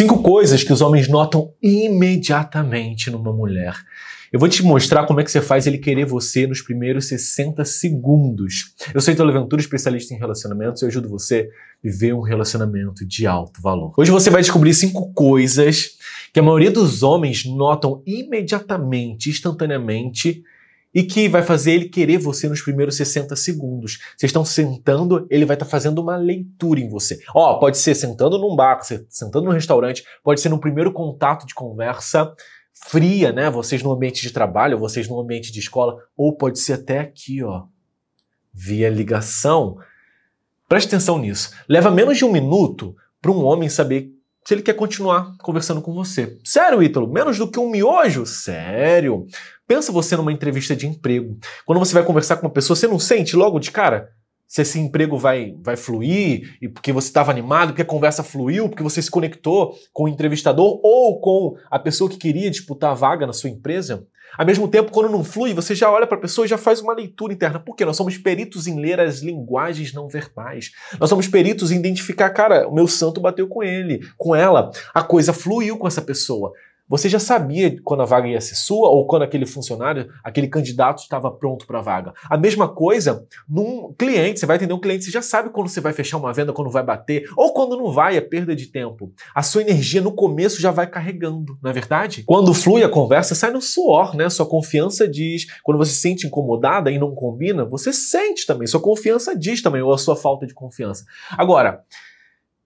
Cinco coisas que os homens notam imediatamente numa mulher. Eu vou te mostrar como é que você faz ele querer você nos primeiros 60 segundos. Eu sou Italo Ventura, especialista em relacionamentos, e eu ajudo você a viver um relacionamento de alto valor. Hoje você vai descobrir cinco coisas que a maioria dos homens notam imediatamente, instantaneamente, e que vai fazer ele querer você nos primeiros 60 segundos. Vocês estão sentando, ele vai estar tá fazendo uma leitura em você. Ó, pode ser sentando num bar, sentando num restaurante, pode ser num primeiro contato de conversa fria, né? Vocês no ambiente de trabalho, vocês no ambiente de escola, ou pode ser até aqui, ó, via ligação. Preste atenção nisso. Leva menos de um minuto para um homem saber se ele quer continuar conversando com você. Sério, Ítalo, menos do que um miojo? Sério. Pensa você numa entrevista de emprego. Quando você vai conversar com uma pessoa, você não sente logo de cara se esse emprego vai, vai fluir, e porque você estava animado, porque a conversa fluiu, porque você se conectou com o entrevistador ou com a pessoa que queria disputar a vaga na sua empresa? Ao mesmo tempo, quando não flui, você já olha para a pessoa e já faz uma leitura interna. Por quê? Nós somos peritos em ler as linguagens não verbais. Nós somos peritos em identificar, cara, o meu santo bateu com ele, com ela. A coisa fluiu com essa pessoa. Você já sabia quando a vaga ia ser sua ou quando aquele funcionário, aquele candidato estava pronto para a vaga. A mesma coisa num cliente, você vai atender um cliente, você já sabe quando você vai fechar uma venda, quando vai bater ou quando não vai, é perda de tempo. A sua energia no começo já vai carregando, não é verdade? Quando flui a conversa, sai no suor, né? Sua confiança diz. Quando você se sente incomodada e não combina, você sente também. Sua confiança diz também ou a sua falta de confiança. Agora,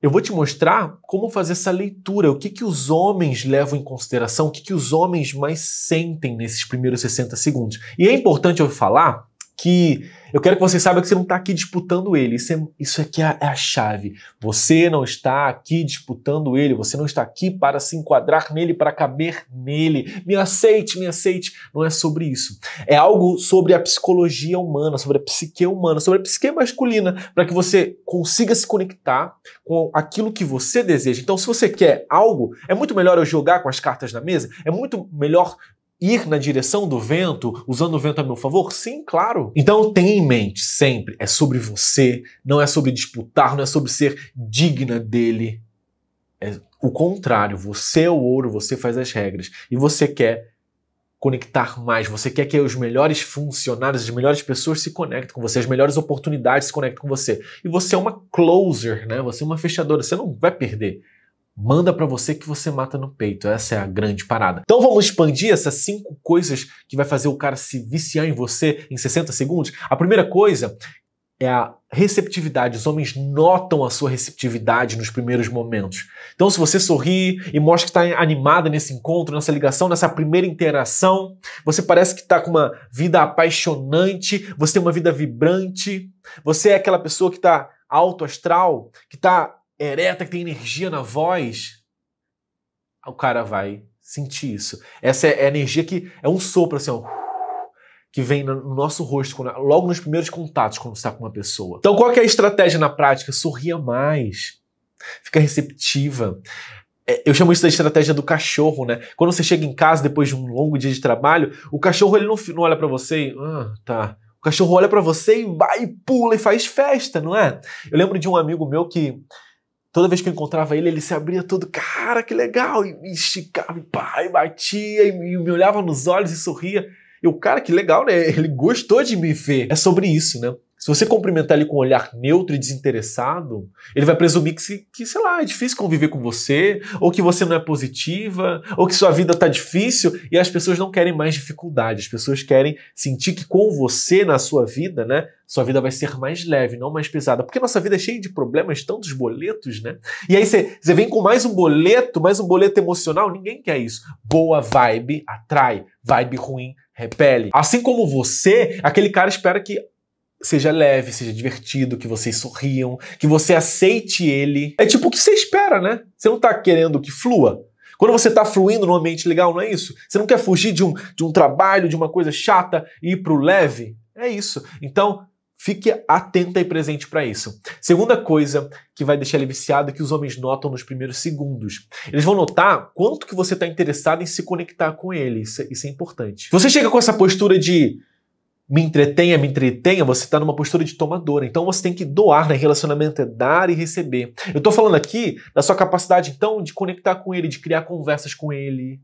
eu vou te mostrar como fazer essa leitura, o que, que os homens levam em consideração, o que, que os homens mais sentem nesses primeiros 60 segundos. E é importante eu falar que eu quero que você saiba que você não está aqui disputando ele. Isso, é, isso é a, é a chave. Você não está aqui disputando ele, você não está aqui para se enquadrar nele, para caber nele. Me aceite, me aceite. Não é sobre isso. É algo sobre a psicologia humana, sobre a psique humana, sobre a psique masculina, para que você consiga se conectar com aquilo que você deseja. Então, se você quer algo, é muito melhor eu jogar com as cartas na mesa, é muito melhor ir na direção do vento, usando o vento a meu favor? Sim, claro. Então tenha em mente sempre, é sobre você, não é sobre disputar, não é sobre ser digna dele. É o contrário, você é o ouro, você faz as regras e você quer conectar mais, você quer que os melhores funcionários, as melhores pessoas se conectem com você, as melhores oportunidades se conectem com você. E você é uma closer, né? Você é uma fechadora, você não vai perder manda para você que você mata no peito. Essa é a grande parada. Então vamos expandir essas cinco coisas que vai fazer o cara se viciar em você em 60 segundos. A primeira coisa é a receptividade. Os homens notam a sua receptividade nos primeiros momentos. Então, se você sorri e mostra que está animada nesse encontro, nessa ligação, nessa primeira interação, você parece que está com uma vida apaixonante, você tem uma vida vibrante, você é aquela pessoa que está alto astral, que está ereta, que tem energia na voz, o cara vai sentir isso. Essa é a energia que é um sopro, assim, ó, que vem no nosso rosto, logo nos primeiros contatos, quando você está com uma pessoa. Então, qual é a estratégia na prática? Sorria mais, fica receptiva. É, eu chamo isso da estratégia do cachorro, né? Quando você chega em casa depois de um longo dia de trabalho, o cachorro ele não, não olha para você e. Ah, tá. O cachorro olha para você e vai, e pula e faz festa, não é? Eu lembro de um amigo meu que Toda vez que eu encontrava ele, ele se abria todo, cara, que legal, e me esticava, e pá, e batia, e me olhava nos olhos e sorria. E o cara, que legal, né? Ele gostou de me ver. É sobre isso, né? Se você cumprimentar ele com um olhar neutro e desinteressado, ele vai presumir que, que, sei lá, é difícil conviver com você, ou que você não é positiva, ou que sua vida está difícil, e as pessoas não querem mais dificuldade, as pessoas querem sentir que com você na sua vida, né, sua vida vai ser mais leve, não mais pesada. Porque nossa vida é cheia de problemas, tantos boletos, né? E aí você vem com mais um boleto, mais um boleto emocional, ninguém quer isso. Boa vibe atrai, vibe ruim repele. Assim como você, aquele cara espera que seja leve, seja divertido, que vocês sorriam, que você aceite ele. É tipo o que você espera, né? Você não tá querendo que flua. Quando você tá fluindo num ambiente legal, não é isso? Você não quer fugir de um, de um trabalho, de uma coisa chata e ir pro leve? É isso. Então, Fique atenta e presente para isso. Segunda coisa que vai deixar ele viciado é que os homens notam nos primeiros segundos. Eles vão notar quanto que você está interessado em se conectar com ele. Isso, é, isso é importante. Você chega com essa postura de me entretenha, me entretenha, você está numa postura de tomadora. Então você tem que doar, né? Relacionamento é dar e receber. Eu estou falando aqui da sua capacidade, então, de conectar com ele, de criar conversas com ele,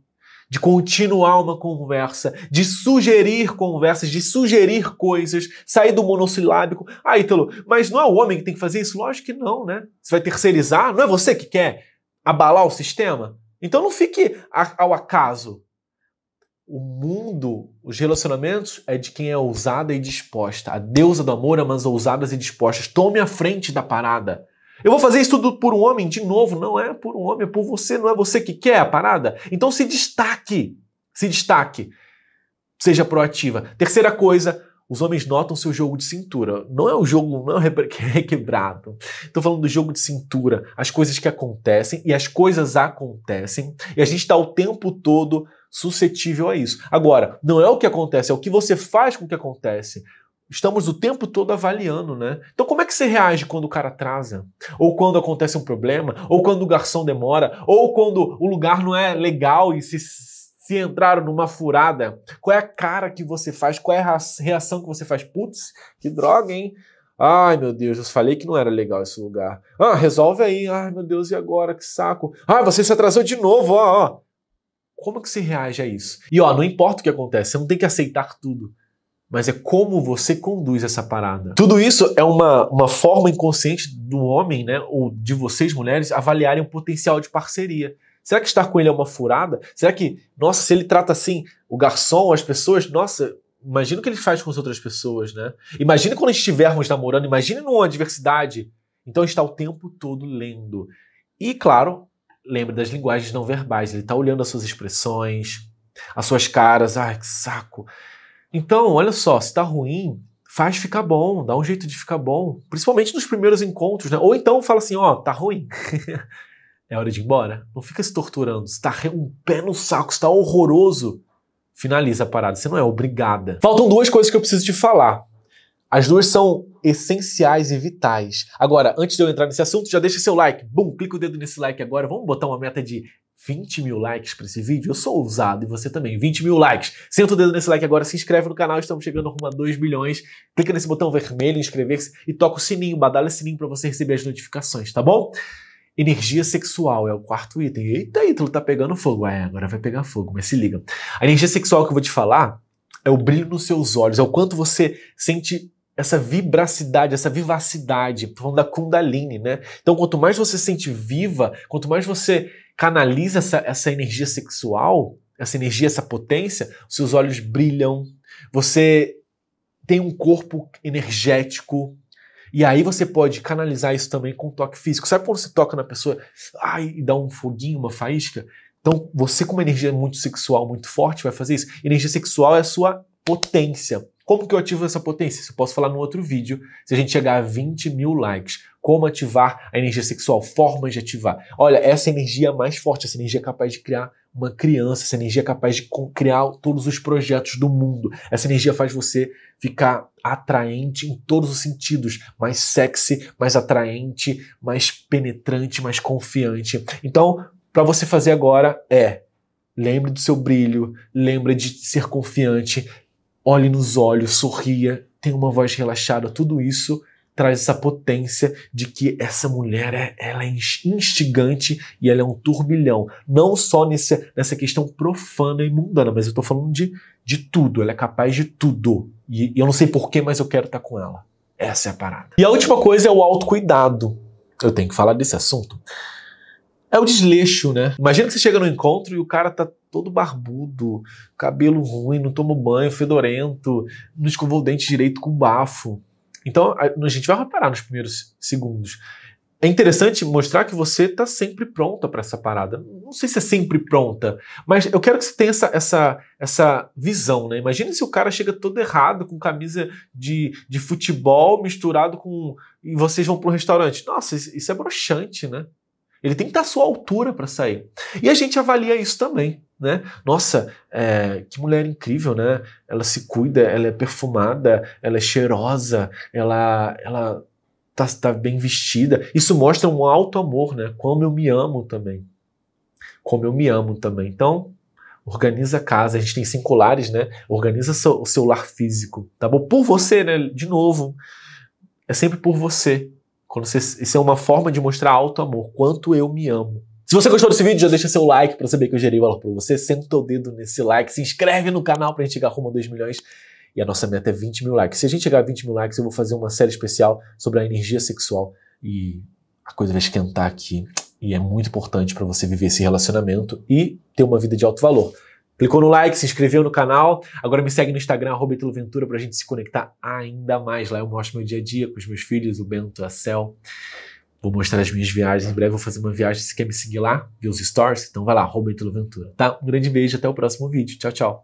de continuar uma conversa, de sugerir conversas, de sugerir coisas, sair do monossilábico. Ah, Ítalo, mas não é o homem que tem que fazer isso? Lógico que não, né? Você vai terceirizar? Não é você que quer abalar o sistema? Então não fique ao acaso o mundo, os relacionamentos é de quem é ousada e disposta. A deusa do amor ama é as ousadas e dispostas. Tome a frente da parada. Eu vou fazer isso tudo por um homem? De novo, não é por um homem, é por você, não é você que quer a parada. Então se destaque. Se destaque. Seja proativa. Terceira coisa, os homens notam seu jogo de cintura. Não é o jogo não é, é quebrado. Estou falando do jogo de cintura, as coisas que acontecem e as coisas acontecem. E a gente está o tempo todo suscetível a isso. Agora, não é o que acontece, é o que você faz com o que acontece. Estamos o tempo todo avaliando, né? Então, como é que você reage quando o cara atrasa? Ou quando acontece um problema? Ou quando o garçom demora? Ou quando o lugar não é legal e se, se entraram numa furada? Qual é a cara que você faz? Qual é a reação que você faz? Putz, que droga, hein? Ai, meu Deus, eu falei que não era legal esse lugar. Ah, resolve aí. Ai, meu Deus, e agora? Que saco. Ah, você se atrasou de novo, ó, ó. Como que se reage a isso? E ó, não importa o que acontece, você não tem que aceitar tudo. Mas é como você conduz essa parada. Tudo isso é uma, uma forma inconsciente do homem, né? Ou de vocês, mulheres, avaliarem o potencial de parceria. Será que estar com ele é uma furada? Será que, nossa, se ele trata assim o garçom, as pessoas, nossa, imagina o que ele faz com as outras pessoas, né? Imagina quando estivermos namorando, imagine numa adversidade. Então está o tempo todo lendo. E, claro, lembre das linguagens não verbais. Ele está olhando as suas expressões, as suas caras. Ai, que saco. Então, olha só, se está ruim, faz ficar bom, dá um jeito de ficar bom. Principalmente nos primeiros encontros, né? Ou então fala assim, ó, oh, tá ruim. é hora de ir embora. Não fica se torturando. Se tá um pé no saco, está horroroso. Finaliza a parada. Você não é obrigada. Faltam duas coisas que eu preciso te falar. As duas são essenciais e vitais. Agora, antes de eu entrar nesse assunto, já deixa seu like. Bum, clica o dedo nesse like agora. Vamos botar uma meta de 20 mil likes para esse vídeo? Eu sou ousado e você também. 20 mil likes. Senta o dedo nesse like agora, se inscreve no canal, estamos chegando rumo a 2 milhões. Clica nesse botão vermelho, inscrever-se e toca o sininho, badalha o sininho para você receber as notificações, tá bom? Energia sexual é o quarto item. Eita, Ítalo, tá pegando fogo. É, agora vai pegar fogo, mas se liga. A energia sexual que eu vou te falar é o brilho nos seus olhos, é o quanto você sente essa vibracidade, essa vivacidade, falando da Kundalini, né? Então, quanto mais você se sente viva, quanto mais você canaliza essa, essa energia sexual, essa energia, essa potência, seus olhos brilham, você tem um corpo energético, e aí você pode canalizar isso também com toque físico. Sabe quando você toca na pessoa ai, e dá um foguinho, uma faísca? Então, você com uma energia muito sexual, muito forte, vai fazer isso. Energia sexual é a sua potência. Como que eu ativo essa potência? Isso eu posso falar num outro vídeo, se a gente chegar a 20 mil likes. Como ativar a energia sexual, formas de ativar. Olha, essa energia é mais forte, essa energia é capaz de criar uma criança, essa energia é capaz de criar todos os projetos do mundo. Essa energia faz você ficar atraente em todos os sentidos, mais sexy, mais atraente, mais penetrante, mais confiante. Então, para você fazer agora é lembre do seu brilho, lembre de ser confiante, olhe nos olhos, sorria, tenha uma voz relaxada, tudo isso traz essa potência de que essa mulher é, ela é instigante e ela é um turbilhão. Não só nesse, nessa questão profana e mundana, mas eu estou falando de, de tudo. Ela é capaz de tudo. E, e eu não sei porquê, mas eu quero estar tá com ela. Essa é a parada. E a última coisa é o autocuidado. Eu tenho que falar desse assunto. É o desleixo, né? Imagina que você chega no encontro e o cara tá todo barbudo, cabelo ruim, não toma banho, fedorento, não escovou o dente direito com bafo. Então a gente vai reparar nos primeiros segundos. É interessante mostrar que você está sempre pronta para essa parada. Não sei se é sempre pronta, mas eu quero que você tenha essa, essa, essa visão, né? Imagina se o cara chega todo errado, com camisa de, de futebol misturado com. e vocês vão para o restaurante. Nossa, isso é broxante, né? Ele tem que estar tá à sua altura para sair. E a gente avalia isso também né? Nossa, é, que mulher incrível, né? Ela se cuida, ela é perfumada, ela é cheirosa, ela, ela tá, tá bem vestida. Isso mostra um alto amor, né? Como eu me amo também. Como eu me amo também. Então, organiza a casa. A gente tem cinco lares, né? Organiza seu, o seu lar físico, tá bom? Por você, né? De novo, é sempre por você. Quando você, isso é uma forma de mostrar alto amor, quanto eu me amo. Se você gostou desse vídeo, já deixa seu like para saber que eu gerei valor para você. Senta o dedo nesse like, se inscreve no canal para a gente chegar rumo a 2 milhões. E a nossa meta é 20 mil likes. Se a gente chegar a 20 mil likes, eu vou fazer uma série especial sobre a energia sexual. E a coisa vai esquentar aqui. E é muito importante para você viver esse relacionamento e ter uma vida de alto valor. Clicou no like, se inscreveu no canal. Agora me segue no Instagram, arroba para pra gente se conectar ainda mais. Lá eu mostro meu dia a dia com os meus filhos, o Bento, a Cel. Vou mostrar as minhas viagens. Em breve vou fazer uma viagem. Se quer me seguir lá, ver os stories, então vai lá, Roberto Ventura. Tá? Um grande beijo, até o próximo vídeo. Tchau, tchau.